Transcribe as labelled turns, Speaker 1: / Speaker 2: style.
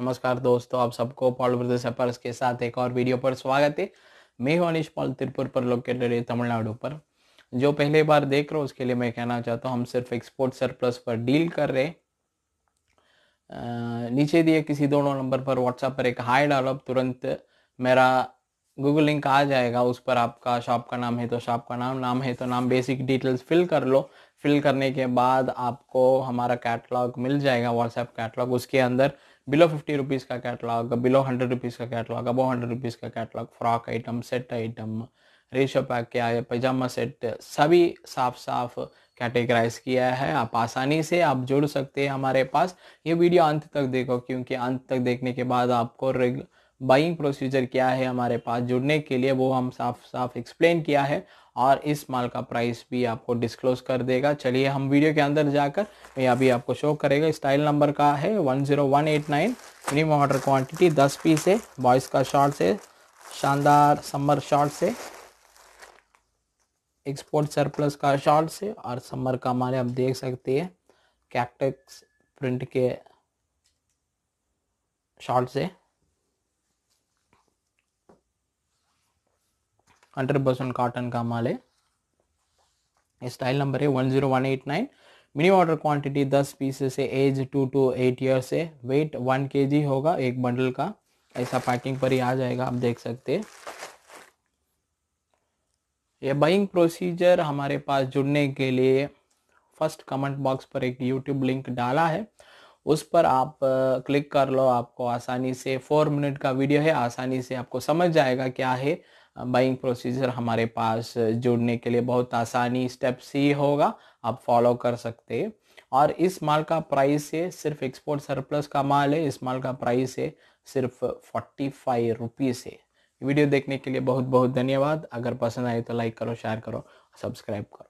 Speaker 1: नमस्कार दोस्तों आप सबको पॉल ब्रदर्स एपर्स के साथ एक और वीडियो पर स्वागत है मैं हूं अनिश पॉल तिरपुर पर लोकेटेड है तमिलनाडु पर जो पहले बार देख रहे हो उसके लिए मैं कहना चाहता हूं हम सिर्फ एक्सपोर्ट सरप्लस पर डील कर रहे नीचे दिए किसी दोनों नंबर पर व्हाट्सएप पर एक हाई डालो तुरंत मेरा गूगल लिंक आ जाएगा उस पर आपका शॉप का नाम है तो शॉप का नाम नाम है तो नाम बेसिक डिटेल्स फिल कर लो फिल करने के बाद आपको हमारा कैटलॉग मिल जाएगा व्हाट्सएप कैटलॉग उसके अंदर बिलो फिफ्टी रुपीज़ का कैटलॉग बिलो हंड्रेड रुपीस का कैटलॉग अबो हंड्रेड रुपीस का catalogue frock item set item ratio pack क्या है पैजामा सेट सभी साफ साफ कैटेगराइज किया है आप आसानी से आप जुड़ सकते हैं हमारे पास ये वीडियो अंत तक देखो क्योंकि अंत तक देखने के बाद आपको रेग बाइंग प्रोसीजर क्या है हमारे पास जुड़ने के लिए वो हम साफ साफ एक्सप्लेन किया है और इस माल का प्राइस भी आपको डिस्क्लोज कर देगा चलिए हम वीडियो के अंदर जाकर मैं अभी आपको शो करेगा स्टाइल नंबर का है 10189 मिनिमम ऑर्डर क्वांटिटी 10 पीस है बॉयज़ का शॉर्ट से शानदार समर शॉर्ट से एक्सपोर्ट सरप्लस का शॉर्ट से और समर का हमारे आप देख सकते हैं कैक्टक्स प्रिंट के शॉर्ट से हंड्रेड पर्सेंट काटन का माल स्टाइल नंबर है one zero one eight nine minimum order quantity दस पीसेस है age two to eight years है वेट वन के जी होगा एक बंडल का ऐसा पैकिंग पर ही आ जाएगा आप देख सकते हैं ये बाइंग प्रोसीजर हमारे पास जुड़ने के लिए फर्स्ट कमेंट बॉक्स पर एक यूट्यूब लिंक डाला है उस पर आप क्लिक कर लो आपको आसानी से फोर मिनट का वीडियो है आसानी से आपको समझ जाएगा क्या है बाइंग प्रोसीजर हमारे पास जुड़ने के लिए बहुत आसानी स्टेप सी होगा आप फॉलो कर सकते हैं और इस माल का प्राइस है सिर्फ एक्सपोर्ट सरप्लस का माल है इस माल का प्राइस है सिर्फ फोर्टी फाइव रुपीज़ है वीडियो देखने के लिए बहुत बहुत धन्यवाद अगर पसंद आए तो लाइक करो शेयर करो सब्सक्राइब करो